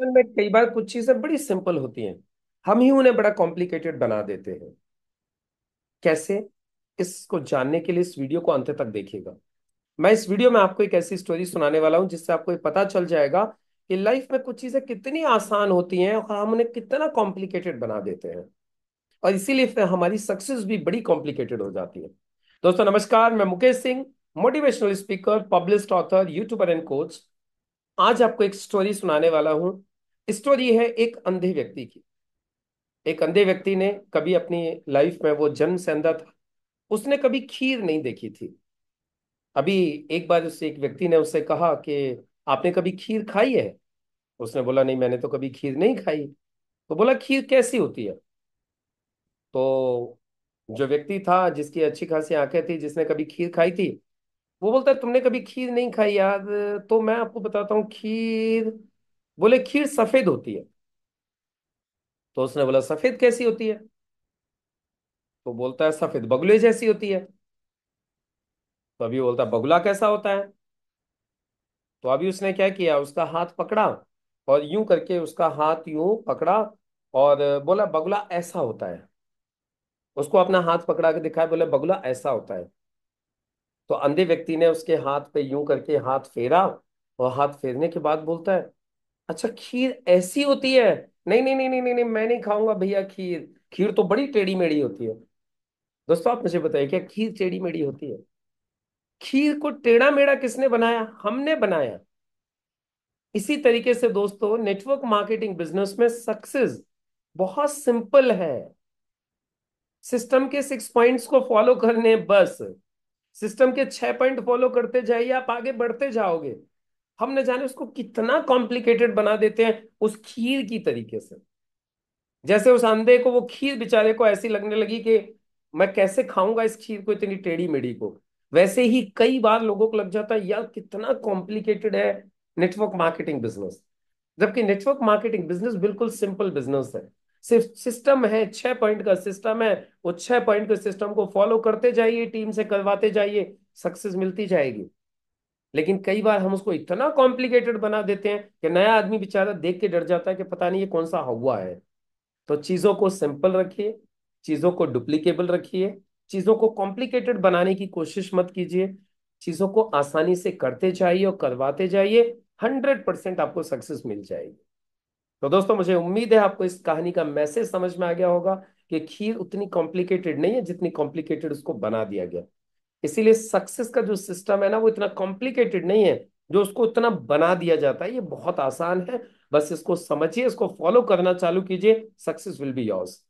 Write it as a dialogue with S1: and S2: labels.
S1: बचपन में कई बार कुछ चीजें बड़ी सिंपल होती हैं हम ही उन्हें बड़ा कॉम्प्लिकेटेड बना देते हैं कैसे इसको जानने के लिए इस वीडियो को अंत तक देखिएगा मैं इस वीडियो में आपको एक ऐसी स्टोरी सुनाने वाला हूं जिससे आपको पता चल जाएगा कि लाइफ में कुछ चीजें कितनी आसान होती हैं और हम उन्हें कितना कॉम्प्लिकेटेड बना देते हैं और इसीलिए फिर हमारी सक्सेस भी बड़ी कॉम्प्लिकेटेड हो जाती है दोस्तों नमस्कार मैं Mukesh Singh motivational speaker publicist author YouTuber and coach आज आपको एक स्टोरी सुनाने वाला हूं स्टोरी है एक अंधे व्यक्ति की एक अंधे व्यक्ति ने कभी अपनी लाइफ में वो जन्म से अंधा था उसने कभी खीर नहीं देखी थी अभी एक बार उससे एक व्यक्ति ने उससे कहा कि आपने कभी खीर खाई है उसने बोला नहीं मैंने तो कभी खीर नहीं खाई तो बोला खीर कैसी होती है तो जो व्यक्ति था जिसकी अच्छी खासी आंखें थी जिसने कभी खीर खाई थी वो बोलता है तुमने कभी खीर नहीं खाई यार तो मैं आपको बताता हूँ खीर बोले खीर सफेद होती है तो उसने बोला सफेद कैसी होती है तो बोलता है सफेद बगुले जैसी होती है तो अभी बोलता है बगुला कैसा होता है तो अभी उसने क्या किया उसका हाथ पकड़ा और यूं करके उसका हाथ यूं पकड़ा और बोला बगुला ऐसा होता है उसको अपना हाथ पकड़ा के दिखाया बोले बगुला ऐसा होता है तो अंधे व्यक्ति ने उसके हाथ पे यूं करके हाथ फेरा और हाथ फेरने के बाद बोलता है अच्छा खीर ऐसी होती है नहीं नहीं नहीं नहीं नहीं, नहीं मैं नहीं खाऊंगा भैया खीर खीर तो बड़ी टेढ़ी मेढ़ी होती है दोस्तों आप मुझे बताइए क्या खीर टेढ़ी मेढ़ी होती है खीर को टेढ़ा मेढ़ा किसने बनाया हमने बनाया इसी तरीके से दोस्तों नेटवर्क मार्केटिंग बिजनेस में सक्सेस बहुत सिंपल है सिस्टम के सिक्स पॉइंट्स को फॉलो करने बस सिस्टम के छह पॉइंट फॉलो करते जाइए आप आगे बढ़ते जाओगे हम न जाने उसको कितना कॉम्प्लिकेटेड बना देते हैं उस खीर की तरीके से जैसे उस अंधे को वो खीर बेचारे को ऐसी लगने लगी कि मैं कैसे खाऊंगा इस खीर को इतनी टेढ़ी मेढ़ी को वैसे ही कई बार लोगों को लग जाता है यार कितना कॉम्प्लिकेटेड है नेटवर्क मार्केटिंग बिजनेस जबकि नेटवर्क मार्केटिंग बिजनेस बिल्कुल सिंपल बिजनेस है सिर्फ सिस्टम है छह पॉइंट का सिस्टम है वो छह पॉइंट के सिस्टम को फॉलो करते जाइए टीम से करवाते जाइए सक्सेस मिलती जाएगी लेकिन कई बार हम उसको इतना कॉम्प्लिकेटेड बना देते हैं कि नया आदमी बेचारा देख के डर जाता है कि पता नहीं ये कौन सा हवा है तो चीज़ों को सिंपल रखिए चीज़ों को डुप्लीकेबल रखिए चीज़ों को कॉम्प्लिकेटेड बनाने की कोशिश मत कीजिए चीज़ों को आसानी से करते जाइए और करवाते जाइए हंड्रेड परसेंट आपको सक्सेस मिल जाएगी तो दोस्तों मुझे उम्मीद है आपको इस कहानी का मैसेज समझ में आ गया होगा कि खीर उतनी कॉम्प्लिकेटेड नहीं है जितनी कॉम्प्लिकेटेड उसको बना दिया गया इसीलिए सक्सेस का जो सिस्टम है ना वो इतना कॉम्प्लिकेटेड नहीं है जो उसको इतना बना दिया जाता है ये बहुत आसान है बस इसको समझिए इसको फॉलो करना चालू कीजिए सक्सेस विल बी योर्स